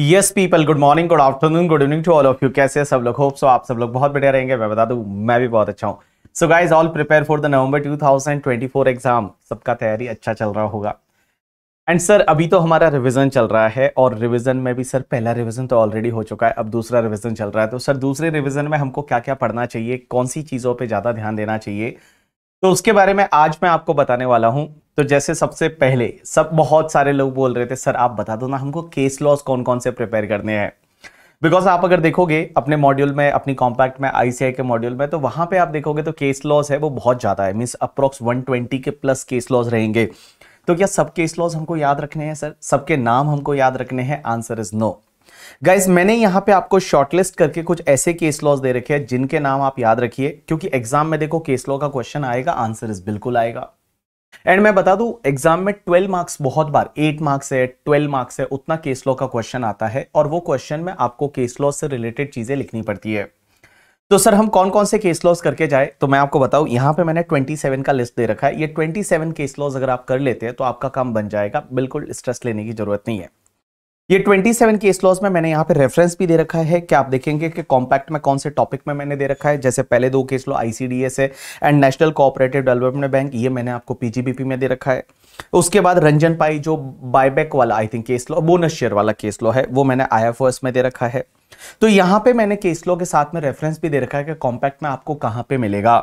yes people good morning good afternoon good evening to all of you कैसे सब लोग hope so आप सब लोग बहुत बढ़िया रहेंगे मैं बता दूं मैं भी बहुत अच्छा हूँ so guys all prepare for the November 2024 exam सबका तैयारी अच्छा चल रहा होगा एंड सर अभी तो हमारा रिविजन चल रहा है और रिविजन में भी सर पहला रिविजन तो ऑलरेडी हो चुका है अब दूसरा रिविजन चल रहा है तो सर दूसरे रिविजन में हमको क्या क्या पढ़ना चाहिए कौन सी चीज़ों पर ज़्यादा ध्यान देना चाहिए तो उसके बारे में आज मैं आपको बताने वाला हूं तो जैसे सबसे पहले सब बहुत सारे लोग बोल रहे थे सर आप बता दो ना हमको केस लॉस कौन कौन से प्रिपेयर करने हैं बिकॉज आप अगर देखोगे अपने मॉड्यूल में अपनी कॉम्पैक्ट में आईसीआई के मॉड्यूल में तो वहां पे आप देखोगे तो केस लॉस है वो बहुत ज़्यादा है मीन्स अप्रॉक्स 120 के प्लस केस लॉस रहेंगे तो क्या सब केस लॉस हमको याद रखने हैं सर सबके नाम हमको याद रखने हैं आंसर इज नो गाइज मैंने यहाँ पे आपको शॉर्टलिस्ट करके कुछ ऐसे केस लॉज दे रखे हैं जिनके नाम आप याद रखिए क्योंकि एग्जाम में देखो केस लॉ का क्वेश्चन आएगा आंसर इस बिल्कुल आएगा एंड मैं बता दू एग्जाम में 12 मार्क्स बहुत बार 8 मार्क्स है 12 मार्क्स है उतना केस लॉ का क्वेश्चन आता है और वो क्वेश्चन में आपको केस लॉ से रिलेटेड चीजें लिखनी पड़ती है तो सर हम कौन कौन से केस लॉज करके जाए तो मैं आपको बताऊं यहां पे मैंने 27 का लिस्ट दे रखा है ये 27 केस लॉज अगर आप कर लेते हैं तो आपका काम बन जाएगा बिल्कुल स्ट्रेस लेने की जरूरत नहीं है ये 27 केस लॉज में मैंने यहाँ पे रेफरेंस भी दे रखा है कि आप देखेंगे कि कॉम्पैक्ट में कौन से टॉपिक में मैंने दे रखा है जैसे पहले दो केस लॉ आईसीडीएस है and national cooperative development bank ये मैंने आपको पीजीबीपी में दे रखा है उसके बाद रंजन पाई जो बायबैक वाला I think case law bonus share वाला केस लॉ है वो मैंने आई में दे रखा है तो यहाँ पे मैंने केस लॉ के साथ में रेफरेंस भी दे रखा है कि कॉम्पैक्ट में आपको कहाँ पे मिलेगा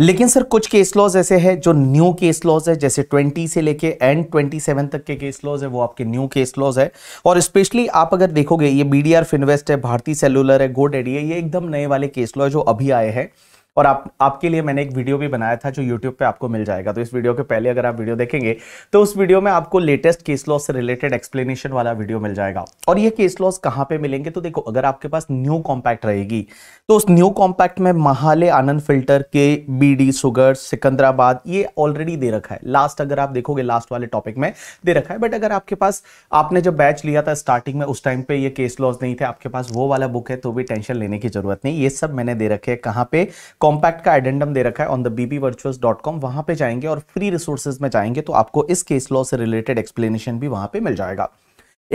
लेकिन सर कुछ केस लॉज ऐसे हैं जो न्यू केस लॉज है जैसे 20 से लेके एंड 27 तक के केस लॉज है वो आपके न्यू केस लॉज है और स्पेशली आप अगर देखोगे ये बी डी फिनवेस्ट है भारतीय सेलुलर है गोडेडी है ये एकदम नए वाले केस लॉ जो अभी आए हैं और आप आपके लिए मैंने एक वीडियो भी बनाया था जो यूट्यूब पे आपको मिल जाएगा तो इस वीडियो के पहले अगर आप वीडियो देखेंगे तो उस वीडियो में आपको लेटेस्ट केस लॉस से रिलेटेड एक्सप्लेनेशन वाला वीडियो मिल जाएगा और ये केस लॉस कहाँ पे मिलेंगे तो देखो अगर आपके पास न्यू कॉम्पैक्ट रहेगी तो उस न्यू कॉम्पैक्ट में महाले आनंद फिल्टर के डी सुगर सिकंदराबाद ये ऑलरेडी दे रखा है लास्ट अगर आप देखोगे लास्ट वाले टॉपिक में दे रखा है बट अगर आपके पास आपने जब बैच लिया था स्टार्टिंग में उस टाइम पे ये केस लॉस नहीं थे आपके पास वो वाला बुक है तो भी टेंशन लेने की जरूरत नहीं ये सब मैंने दे रखे हैं कहाँ पे कॉम्पैक्ट का एडेंडम दे रखा है on the BB virtuals dot com वहाँ पर जाएंगे और फ्री रिसोर्सेज में जाएंगे तो आपको इस केस लॉ से रिलेटेड एक्सप्लेनेशन भी वहाँ पर मिल जाएगा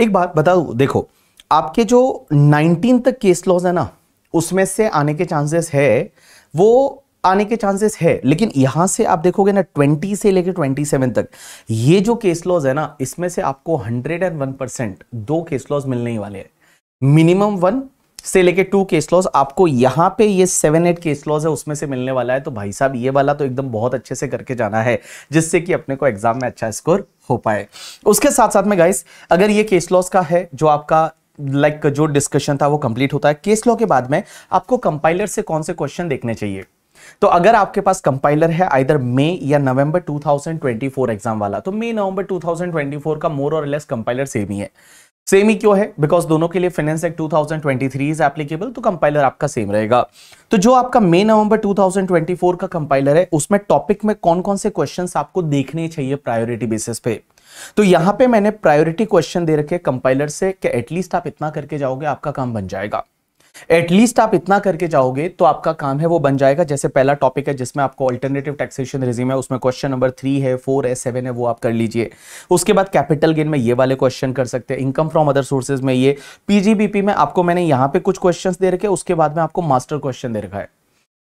एक बात बता दू देखो आपके जो नाइनटीन तक केस लॉज है ना उसमें से आने के चांसेस है वो आने के चांसेस है लेकिन यहां से आप देखोगे ना 20 से लेकर 27 तक ये जो केस लॉज है ना इसमें से आपको 101 परसेंट दो केस लॉज मिलने ही वाले हैं मिनिमम वन से लेके टू केस लॉस आपको यहां पे ये सेवन एट केस लॉस है उसमें से मिलने वाला है तो भाई साहब ये वाला तो एकदम बहुत अच्छे से करके जाना है जिससे कि अपने को एग्जाम में अच्छा स्कोर हो पाए उसके साथ साथ में गाइस अगर ये केस लॉस का है जो आपका लाइक like, जो डिस्कशन था वो कंप्लीट होता है केस लॉ के बाद में आपको कंपाइलर से कौन से क्वेश्चन देखने चाहिए तो अगर आपके पास कंपाइलर है आइधर मे या नवंबर 2024 एग्जाम वाला तो मे नवंबर 2024 का मोर और लेस कंपाइलर सेम ही है सेम ही क्यों है बिकॉज दोनों के लिए फाइनेंस एक्ट 2023 इज एप्लीकेबल तो कंपाइलर आपका सेम रहेगा तो जो आपका मई नवंबर 2024 का कंपाइलर है उसमें टॉपिक में कौन कौन से क्वेश्चंस आपको देखने चाहिए प्रायोरिटी बेसिस पे तो यहां पे मैंने प्रायोरिटी क्वेश्चन दे रखे कंपाइलर से कि एटलीस्ट आप इतना करके जाओगे आपका काम बन जाएगा एटलीस्ट आप इतना करके जाओगे तो आपका काम है वो बन जाएगा जैसे पहला टॉपिक है जिसमें आपको अल्टरनेटिव टैक्सेशन रिज्यूम है उसमें क्वेश्चन नंबर थ्री है फोर है सेवन है वो आप कर लीजिए उसके बाद कैपिटल गेन में ये वाले क्वेश्चन कर सकते हैं इनकम फ्रॉम अदर सोर्सेज में ये पीजीबीपी में आपको मैंने यहाँ पे कुछ क्वेश्चन दे रखे उसके बाद में आपको मास्टर क्वेश्चन दे रखा है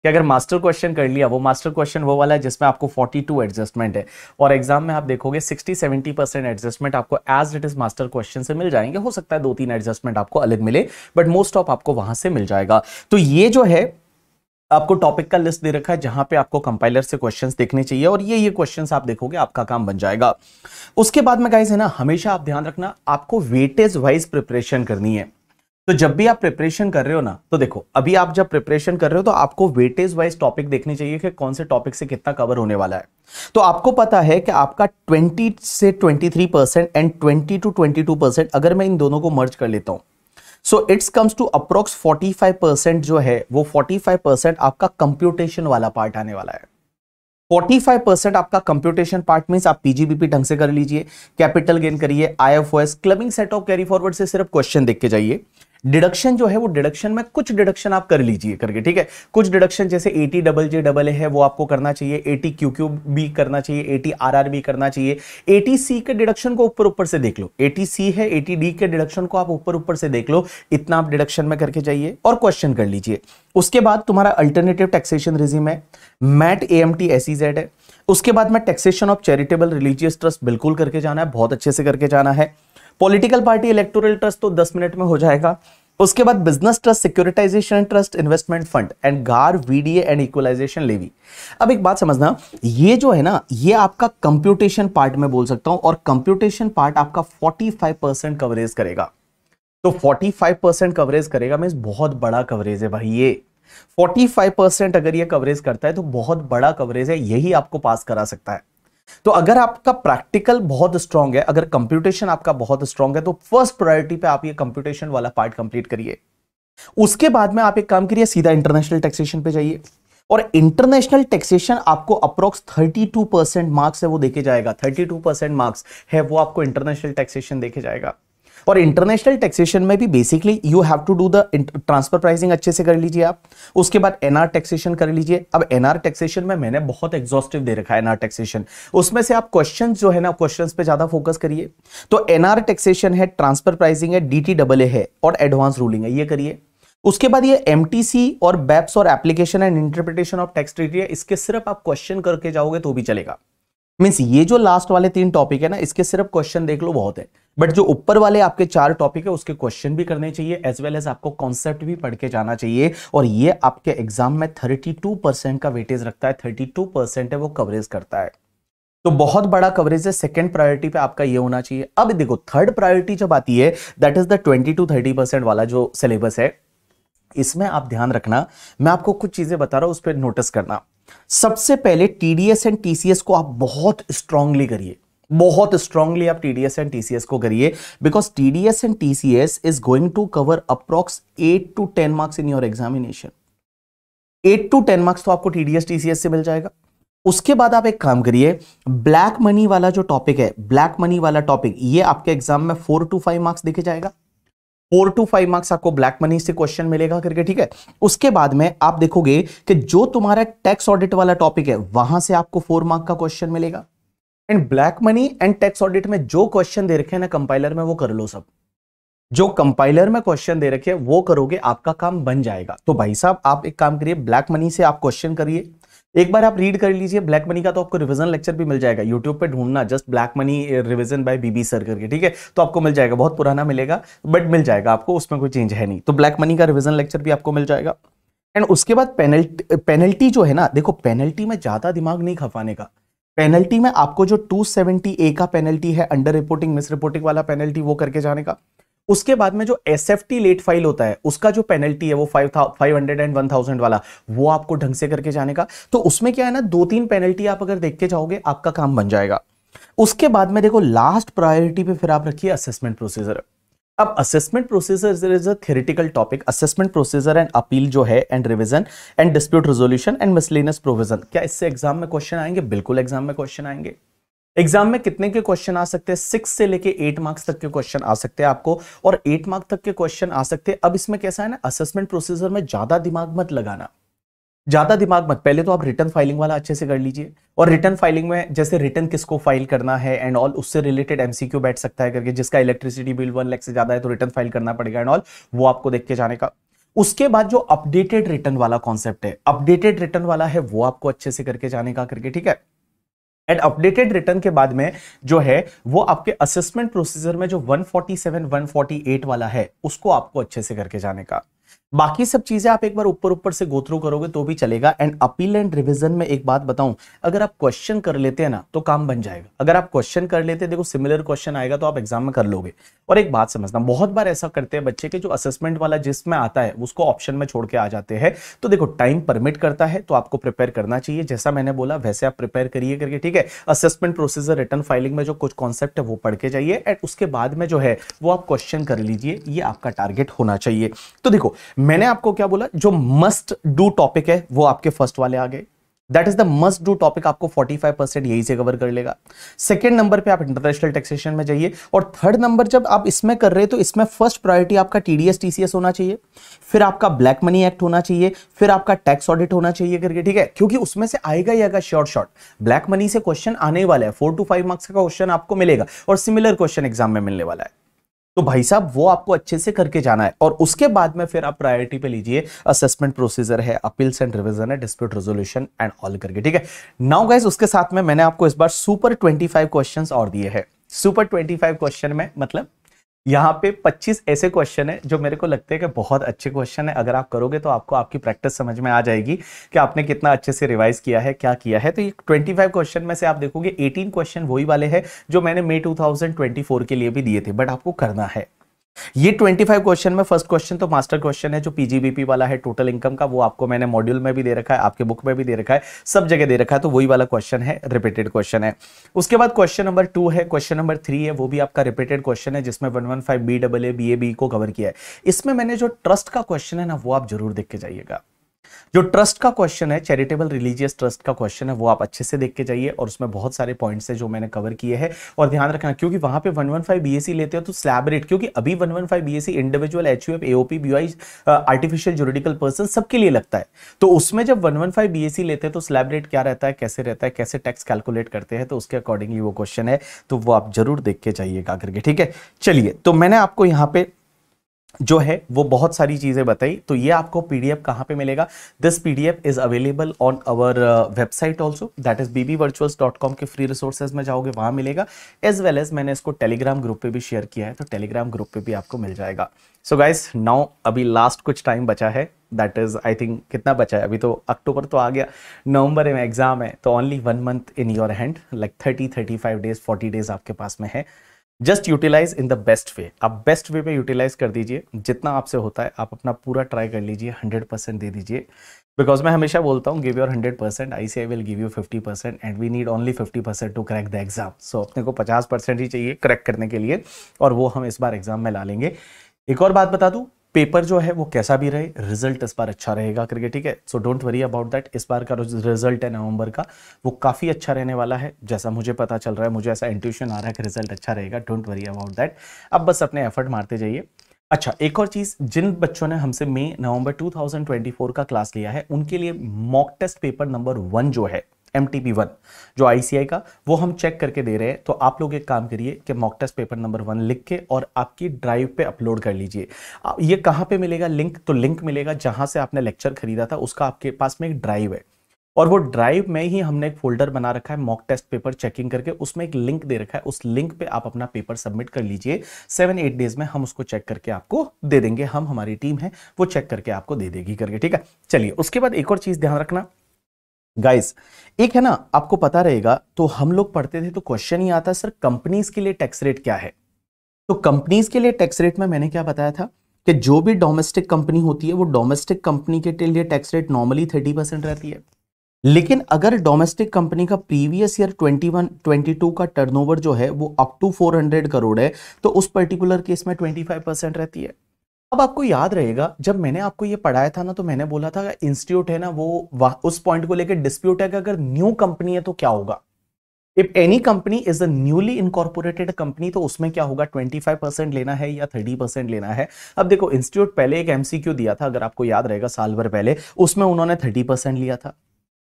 कि अगर मास्टर क्वेश्चन कर लिया वो मास्टर क्वेश्चन वो वाला है जिसमें आपको 42 एडजस्टमेंट है और एग्जाम में आप देखोगे 60-70 परसेंट एडजस्टमेंट आपको as it is master question से मिल जाएंगे हो सकता है दो तीन एडजस्टमेंट आपको अलग मिले बट मोस्ट ऑफ आपको वहां से मिल जाएगा तो ये जो है आपको टॉपिक का लिस्ट दे रखा है जहां पे आपको कंपाइलर से क्वेश्चंस देखने चाहिए और ये ये क्वेश्चंस आप देखोगे आपका काम बन जाएगा उसके बाद में गाइस है ना हमेशा आप ध्यान रखना आपको वेटेज वाइज प्रिपरेशन करनी है तो जब भी आप प्रिपरेशन कर रहे हो ना तो देखो अभी आप जब प्रिपरेशन कर रहे हो तो आपको वेटेज वाइज टॉपिक देखने चाहिए कि कौन से टॉपिक से कितना कवर होने वाला है तो आपको पता है कि आपका 20 से 23 परसेंट एंड 20 टू 22 परसेंट अगर मैं इन दोनों को मर्ज कर लेता हूं so it's comes to approx 45 percent जो है वो 45 परसेंट आपका कंप्यूटेशन वाला पार्ट आने वाला है 45 परसेंट आपका कंप्यूटेशन पार्ट मीन आप पीजीबीपी ढंग से कर लीजिए कैपिटल गेन करिए I S clubbing set off carry forward से सिर्फ क्वेश्चन देख के जाइए डिडक्शन जो है वो डिडक्शन में कुछ डिडक्शन आप कर लीजिए करके ठीक है कुछ डिडक्शन जैसे eighty double J double है वो आपको करना चाहिए eighty Q Q B करना चाहिए eighty R R B करना चाहिए ए टी सी के डिडक्शन को ऊपर ऊपर से देख लो ए टी सी है ए टी डी के डिडक्शन को आप ऊपर ऊपर से देख लो इतना आप डिडक्शन में करके जाइए और क्वेश्चन कर लीजिए उसके बाद तुम्हारा अल्टरनेटिव टैक्सेशन रिजिम है MAT A M T S Z है उसके बाद में taxation of charitable religious trust बिल्कुल करके जाना है बहुत अच्छे से करके जाना है पॉलिटिकल पार्टी इलेक्टोरल ट्रस्ट तो दस मिनट में हो जाएगा उसके बाद business trust securitization trust investment fund and GAAR VDA and equalization levy अब एक बात समझना ये जो है ना ये आपका कंप्यूटेशन पार्ट में बोल सकता हूं और कंप्यूटेशन पार्ट आपका 45 परसेंट कवरेज करेगा तो 45 परसेंट कवरेज करेगा मीन बहुत बड़ा कवरेज है भाई ये 45 परसेंट अगर ये कवरेज करता है तो बहुत बड़ा कवरेज है यही आपको पास करा सकता है तो अगर आपका प्रैक्टिकल बहुत स्ट्रांग है अगर कंप्यूटेशन आपका बहुत स्ट्रांग है तो फर्स्ट प्रायोरिटी पे आप ये कंप्यूटेशन वाला पार्ट कंप्लीट करिए उसके बाद में आप एक काम करिए सीधा इंटरनेशनल टैक्सेशन पे जाइए और इंटरनेशनल टैक्सेशन आपको अप्रोक्स 32 परसेंट मार्क्स है वो देखे जाएगा 32 परसेंट मार्क्स है वो आपको इंटरनेशनल टैक्सेशन देखे जाएगा और इंटरनेशनल टैक्सेशन में भी basically you have to do the transfer pricing अच्छे से कर लीजिए आप उसके बाद एनआर टैक्सेशन कर लीजिए अब एनआर टैक्सेशन में मैंने बहुत एग्जॉस्टिव दे रखा है एनआर टैक्सेशन उसमें से आप क्वेश्चन जो है ना क्वेश्चन पे ज्यादा फोकस करिए तो एनआर टैक्सेशन है ट्रांसफर प्राइसिंग है डी है और एडवांस रूलिंग है ये करिए उसके बाद ये एम और बैप्स और application and interpretation of tax treaty है इसके सिर्फ आप क्वेश्चन करके जाओगे तो भी चलेगा मीन्स ये जो लास्ट वाले तीन टॉपिक है ना इसके सिर्फ क्वेश्चन देख लो बहुत है बट जो ऊपर वाले आपके चार टॉपिक है उसके क्वेश्चन भी करने चाहिए एज वेल एज आपको कॉन्सेप्ट भी पढ़ के जाना चाहिए और ये आपके एग्जाम में 32 परसेंट का वेटेज रखता है 32 परसेंट है वो कवरेज करता है तो बहुत बड़ा कवरेज है सेकंड प्रायोरिटी पे आपका ये होना चाहिए अब देखो थर्ड प्रायोरिटी जब आती है that is the twenty to thirty percent वाला जो सिलेबस है इसमें आप ध्यान रखना मैं आपको कुछ चीजें बता रहा हूं उस पर नोटिस करना सबसे पहले टीडीएस एंड टीसीएस को आप बहुत स्ट्रांगली करिए बहुत स्ट्रांगली आप टीडीएस एंड टीसीएस को करिए because TDS and TCS is going to cover approx eight to ten marks in your examination eight to ten marks तो आपको टीडीएस टीसीएस से मिल जाएगा उसके बाद आप एक काम करिए ब्लैक मनी वाला जो टॉपिक है ब्लैक मनी वाला टॉपिक ये आपके एग्जाम में फोर टू फाइव मार्क्स देखे जाएगा फोर टू फाइव मार्क्स आपको ब्लैक मनी से क्वेश्चन मिलेगा करके ठीक है उसके बाद में आप देखोगे कि जो तुम्हारा टैक्स ऑडिट वाला टॉपिक है वहां से आपको फोर मार्क का क्वेश्चन मिलेगा and black money and tax audit में जो क्वेश्चन दे रखे हैं ना कंपाइलर में वो कर लो सब जो कंपाइलर में क्वेश्चन दे रखे हैं वो करोगे आपका काम बन जाएगा तो भाई साहब आप एक काम करिए ब्लैक मनी से आप क्वेश्चन करिए एक बार आप रीड कर लीजिए ब्लैक मनी का तो आपको रिविजन लेक्चर भी मिल जाएगा यूट्यूब पे ढूंढना just black money revision by BB sir करके ठीक है तो आपको मिल जाएगा बहुत पुराना मिलेगा बट मिल जाएगा आपको उसमें कोई चेंज है नहीं तो ब्लैक मनी का रिविजन लेक्चर भी आपको मिल जाएगा एंड उसके बाद पेनल्टी पेनल्टी eh, जो है ना देखो पेनल्टी में ज़्यादा दिमाग नहीं खपाने का पेनल्टी में आपको जो सेवेंटी ए का पेनल्टी है अंडर रिपोर्टिंग मिस रिपोर्टिंग वाला पेनल्टी वो करके जाने का उसके बाद में जो S F T late file होता है उसका जो पेनल्टी है वो five five hundred and one thousand वाला वो आपको ढंग से करके जाने का तो उसमें क्या है ना दो तीन पेनल्टी आप अगर देखते जाओगे आपका काम बन जाएगा उसके बाद में देखो लास्ट प्रायोरिटी पे फिर आप रखिए असेसमेंट प्रोसीजर अब assessment procedure is a theoretical topic assessment procedure and appeal जो है and revision and dispute resolution and miscellaneous provision क्या इससे एग्जाम में क्वेश्चन आएंगे बिल्कुल एग्जाम में क्वेश्चन आएंगे एग्जाम में कितने के क्वेश्चन आ सकते हैं सिक्स से लेके एट मार्क्स तक के क्वेश्चन आ सकते हैं आपको और एट मार्क्स तक के क्वेश्चन आ सकते हैं अब इसमें कैसा है ना असेसमेंट प्रोसीजर में ज्यादा दिमाग मत लगाना ज्यादा दिमाग मत पहले तो आप रिटर्न फाइलिंग वाला अच्छे से कर लीजिए और रिटर्न फाइलिंग में जैसे रिटर्न किसको फाइल करना है एंड ऑल उससे रिलेटेड एमसीक्यू बैठ सकता है करके जिसका इलेक्ट्रिसिटी बिल वन लैख से ज्यादा है तो रिटर्न फाइल करना पड़ेगा एंड ऑल वो आपको देख के जाने का उसके बाद जो अपडेटेड रिटर्न वाला कॉन्सेप्ट है अपडेटेड रिटर्न वाला है वो आपको अच्छे से करके जाने का करके ठीक है एंड अपडेटेड रिटर्न के बाद में जो है वो आपके असेसमेंट प्रोसीजर में जो 147 148 वाला है उसको आपको अच्छे से करके जाने का बाकी सब चीजें आप एक बार ऊपर ऊपर से गोथ्रू करोगे तो भी चलेगा एंड अपील एंड रिविजन में एक बात बताऊं अगर आप क्वेश्चन कर लेते हैं ना तो काम बन जाएगा अगर आप क्वेश्चन कर लेते हैं देखो सिमिलर क्वेश्चन आएगा तो आप एग्जाम में कर लोगे और एक बात समझना बहुत बार ऐसा करते हैं बच्चे के जो असेसमेंट वाला जिसमें आता है उसको ऑप्शन में छोड़ के आ जाते हैं तो देखो टाइम परमिट करता है तो आपको प्रिपेयर करना चाहिए जैसा मैंने बोला वैसे आप प्रिपेयर करिए करके ठीक है असेसमेंट प्रोसीजर रिटर्न फाइलिंग में जो कुछ कॉन्सेप्ट है वो पढ़ के जाइए एंड उसके बाद में जो है वो आप क्वेश्चन कर लीजिए ये आपका टारगेट होना चाहिए तो देखो मैंने आपको क्या बोला जो मस्ट डू टॉपिक है वो आपके फर्स्ट वाले आ गए that is the must do topic आपको 45 परसेंट यही से कवर कर लेगा सेकेंड नंबर पे आप इंटरनेशनल टैक्सेशन में जाइए और थर्ड नंबर जब आप इसमें कर रहे हैं तो इसमें फर्स्ट प्रायोरिटी आपका टीडीएस टीसीएस होना चाहिए फिर आपका ब्लैक मनी एक्ट होना चाहिए फिर आपका टैक्स ऑडिट होना चाहिए करके ठीक है क्योंकि उसमें से आएगा ही आएगा शॉर्ट शॉर्ट ब्लैक मनी से क्वेश्चन आने वाला है फोर टू फाइव मार्क्स का क्वेश्चन आपको मिलेगा और सिमिलर क्वेश्चन एग्जाम में मिलने वाला है तो भाई साहब वो आपको अच्छे से करके जाना है और उसके बाद में फिर आप प्रायोरिटी पे लीजिए असेसमेंट प्रोसीजर है अपील्स एंड रिविजन है डिस्प्यूट रेजोल्यूशन एंड ऑल करके ठीक है नाउ गाइज उसके साथ में मैंने आपको इस बार सुपर ट्वेंटी क्वेश्चन और दिए हैं सुपर ट्वेंटी फाइव क्वेश्चन में मतलब यहाँ पे 25 ऐसे क्वेश्चन है जो मेरे को लगते हैं कि बहुत अच्छे क्वेश्चन है अगर आप करोगे तो आपको आपकी प्रैक्टिस समझ में आ जाएगी कि आपने कितना अच्छे से रिवाइज किया है क्या किया है तो ये 25 क्वेश्चन में से आप देखोगे 18 क्वेश्चन वही वाले हैं जो मैंने मई 2024 के लिए भी दिए थे बट आपको करना है ये 25 क्वेश्चन में फर्स्ट क्वेश्चन तो मास्टर क्वेश्चन है जो पीजीबीपी वाला है टोटल इनकम का वो आपको मैंने मॉड्यूल में भी दे रखा है आपके बुक में भी दे रखा है सब जगह दे रखा है तो वही वाला क्वेश्चन है रिपीटेड क्वेश्चन है उसके बाद क्वेश्चन नंबर टू है क्वेश्चन नंबर थ्री है वो भी आपका रिपीटेड क्वेश्चन है जिसमें one one five B double A B A B को कवर किया है इसमें मैंने जो ट्रस्ट का क्वेश्चन है ना वो आप जरूर देख के जाइएगा जो ट्रस्ट का क्वेश्चन है चैरिटेबल रिलीजियस ट्रस्ट का क्वेश्चन है वो आप अच्छे से देख के जाइए और उसमें बहुत सारे पॉइंट्स हैं जो मैंने कवर किए हैं और ध्यान रखना क्योंकि वहां पे 115 बीएससी लेते हो तो स्लैब रेट क्योंकि अभी 115 BSC individual HUF AOP BI artificial juridical person सबके लिए लगता है तो उसमें जब 115 बीएससी लेते हैं तो स्लैब रेट क्या रहता है कैसे रहता है कैसे टैक्स कैलकुलेट करते हैं तो उसके अकॉर्डिंगली वो क्वेश्चन है तो वो आप जरूर देख के जाइएगा करके ठीक है चलिए तो मैंने आपको यहाँ पे जो है वो बहुत सारी चीज़ें बताई तो ये आपको पी डी एफ कहाँ पर मिलेगा this P D F is available on our website also that is B B virtuals dot com के फ्री रिसोर्सेज में जाओगे वहाँ मिलेगा एज वेल एज मैंने इसको टेलीग्राम ग्रुप पे भी शेयर किया है तो टेलीग्राम ग्रुप पे भी आपको मिल जाएगा सो गाइस नाउ अभी लास्ट कुछ टाइम बचा है दैट इज़ आई थिंक कितना बचा है अभी तो अक्टूबर तो आ गया नवंबर में एग्ज़ाम है तो only one month in your hand like thirty thirty five days forty days आपके पास में है just utilize in the best way आप बेस्ट वे पे यूटिलाइज कर दीजिए जितना आपसे होता है आप अपना पूरा ट्राई कर लीजिए हंड्रेड परसेंट दे दीजिए बिकॉज मैं हमेशा बोलता हूँ give your hundred percent I see I will give you fifty percent and we need only fifty percent to crack the exam so अपने को पचास परसेंट ही चाहिए क्रैक करने के लिए और वो हम इस बार एग्जाम में ला लेंगे एक और बात बता दूँ पेपर जो है वो कैसा भी रहे रिजल्ट इस बार अच्छा रहेगा करके ठीक है so don't worry about that इस बार का रिजल्ट है नवंबर का वो काफ़ी अच्छा रहने वाला है जैसा मुझे पता चल रहा है मुझे ऐसा इंट्यूशन आ रहा है कि रिजल्ट अच्छा रहेगा डोंट वरी अबाउट दैट अब बस अपने एफर्ट मारते जाइए अच्छा एक और चीज़ जिन बच्चों ने हमसे मई नवंबर 2024 का क्लास लिया है उनके लिए mock test paper number one जो है एम टी पी वन जो आई सी आई का वो हम चेक करके दे रहे हैं तो आप लोग एक काम करिए कि mock test paper number one लिख के और आपकी ड्राइव पे अपलोड कर लीजिए ये कहाँ पे मिलेगा लिंक तो लिंक मिलेगा जहाँ से आपने लेक्चर खरीदा था उसका आपके पास में एक ड्राइव है और वो ड्राइव में ही हमने एक फोल्डर बना रखा है मॉक टेस्ट पेपर चेकिंग करके उसमें एक लिंक दे रखा है उस लिंक पे आप अपना पेपर सबमिट कर लीजिए सेवन एट डेज में हम उसको चेक करके आपको दे देंगे हम हमारी टीम है वो चेक करके आपको दे देगी करके ठीक है चलिए उसके बाद एक और चीज़ ध्यान रखना गाइस एक है ना आपको पता रहेगा तो हम लोग पढ़ते थे तो क्वेश्चन ही आता सर कंपनीज के लिए टैक्स रेट क्या है तो कंपनीज के लिए टैक्स रेट में मैंने क्या बताया था कि जो भी डोमेस्टिक कंपनी होती है वो डोमेस्टिक कंपनी के लिए tax rate normally thirty percent रहती है लेकिन अगर डोमेस्टिक कंपनी का प्रीवियस ईयर 21, 22 का टर्नओवर जो है वो अप टू 400 करोड़ है तो उस पर्टिकुलर केस में 25 परसेंट रहती है अब आपको याद रहेगा जब मैंने आपको ये पढ़ाया था ना तो मैंने बोला था इंस्टीट्यूट है ना वो उस पॉइंट को लेकर डिस्प्यूट है कि अगर न्यू कंपनी है तो क्या होगा if any company is a newly incorporated company तो उसमें क्या होगा 25 परसेंट लेना है या 30 परसेंट लेना है अब देखो इंस्टीट्यूट पहले एक एमसीक्यू दिया था अगर आपको याद रहेगा साल भर पहले उसमें उन्होंने 30 परसेंट लिया था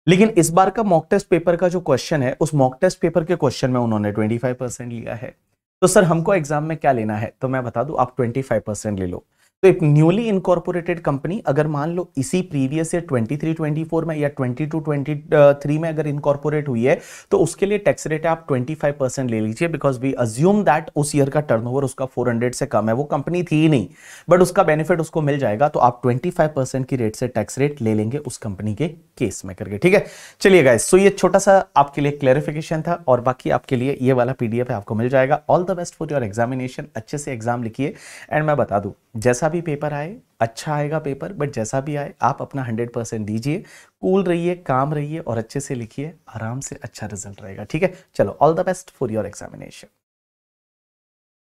लेकिन इस बार का मॉक टेस्ट पेपर का जो क्वेश्चन है उस मॉक टेस्ट पेपर के क्वेश्चन में उन्होंने 25 परसेंट लिया है तो सर हमको एग्जाम में क्या लेना है तो मैं बता दू आप ट्वेंटी परसेंट ले लो तो एक न्यूली इनकॉर्पोरेटेड कंपनी अगर मान लो इसी प्रीवियस ईयर 23 24 में या 22 23 में अगर इनकॉर्पोरेट हुई है तो उसके लिए टैक्स रेट आप 25 परसेंट ले लीजिए बिकॉज वी अज्यूम दैट उस ईयर का टर्नओवर उसका 400 से कम है वो कंपनी थी ही नहीं बट उसका बेनिफिट उसको मिल जाएगा तो आप ट्वेंटी परसेंट की रेट से टैक्स रेट ले लेंगे उस कंपनी के केस में करके ठीक है चलिए गाइस सो ये छोटा सा आपके लिए क्लैरिफिकेशन था और बाकी आपके लिए ये वाला पीडीएफ आपको मिल जाएगा all the best for your examination अच्छे से एग्जाम लिखिए एंड मैं बता दूं जैसा भी पेपर आए अच्छा आएगा पेपर बट जैसा भी आए आप अपना हंड्रेड परसेंट दीजिए कूल रहिए काम रहिए और अच्छे से लिखिए आराम से अच्छा रिजल्ट रहेगा ठीक है चलो all the best for your examination